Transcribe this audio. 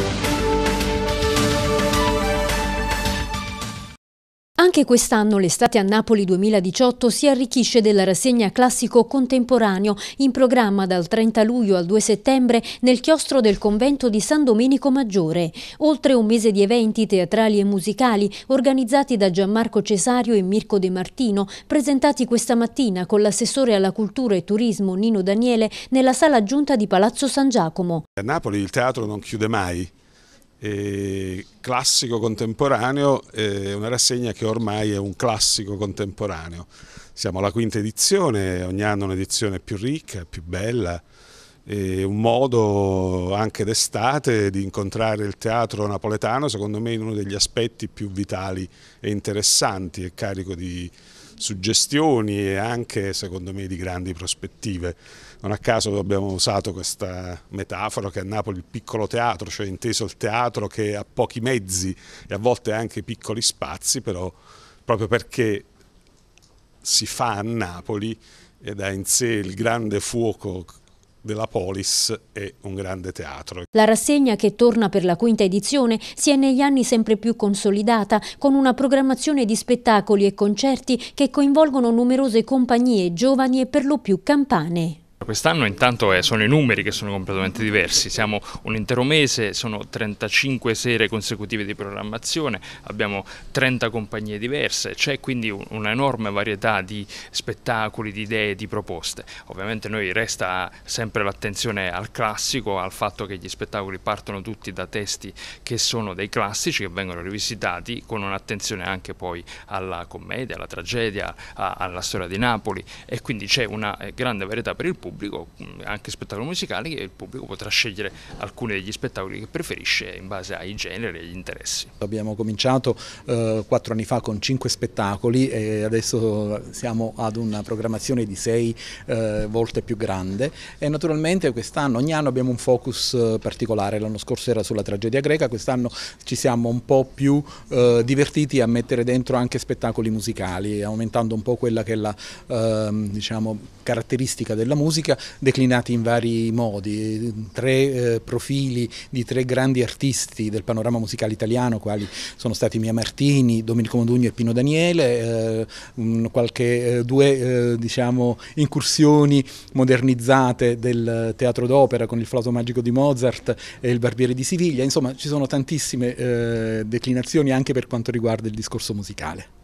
Thank you. Anche quest'anno l'estate a Napoli 2018 si arricchisce della rassegna classico contemporaneo in programma dal 30 luglio al 2 settembre nel chiostro del convento di San Domenico Maggiore. Oltre un mese di eventi teatrali e musicali organizzati da Gianmarco Cesario e Mirko De Martino, presentati questa mattina con l'assessore alla cultura e turismo Nino Daniele nella sala giunta di Palazzo San Giacomo. A Napoli il teatro non chiude mai classico contemporaneo, una rassegna che ormai è un classico contemporaneo. Siamo alla quinta edizione, ogni anno un'edizione più ricca, più bella, e un modo anche d'estate di incontrare il teatro napoletano, secondo me in uno degli aspetti più vitali e interessanti e carico di, suggestioni e anche secondo me di grandi prospettive. Non a caso abbiamo usato questa metafora che a Napoli il piccolo teatro, cioè inteso il teatro che ha pochi mezzi e a volte anche piccoli spazi, però proprio perché si fa a Napoli ed ha in sé il grande fuoco della Polis è un grande teatro. La rassegna che torna per la quinta edizione si è negli anni sempre più consolidata con una programmazione di spettacoli e concerti che coinvolgono numerose compagnie giovani e per lo più campane. Quest'anno intanto è, eh, sono i numeri che sono completamente diversi, siamo un intero mese, sono 35 sere consecutive di programmazione, abbiamo 30 compagnie diverse, c'è quindi un'enorme varietà di spettacoli, di idee, di proposte. Ovviamente noi resta sempre l'attenzione al classico, al fatto che gli spettacoli partono tutti da testi che sono dei classici, che vengono rivisitati con un'attenzione anche poi alla commedia, alla tragedia, alla storia di Napoli e quindi c'è una eh, grande varietà per il pubblico pubblico, mm, anche spettacoli musicali, e il pubblico potrà scegliere alcuni degli spettacoli che preferisce in base ai generi e agli interessi. Abbiamo cominciato eh, quattro anni fa con cinque spettacoli e adesso siamo ad una programmazione di sei eh, volte più grande e naturalmente quest'anno, ogni anno abbiamo un focus eh, particolare, l'anno scorso era sulla tragedia greca, quest'anno ci siamo un po' più eh, divertiti a mettere dentro anche spettacoli musicali, aumentando un po' quella che è la ehm, diciamo, caratteristica della musica musica declinati in vari modi, tre eh, profili di tre grandi artisti del panorama musicale italiano, quali sono stati Mia Martini, Domenico Modugno e Pino Daniele, eh, mh, qualche, eh, due eh, diciamo, incursioni modernizzate del teatro d'opera con il flauto magico di Mozart e il barbiere di Siviglia, insomma ci sono tantissime eh, declinazioni anche per quanto riguarda il discorso musicale.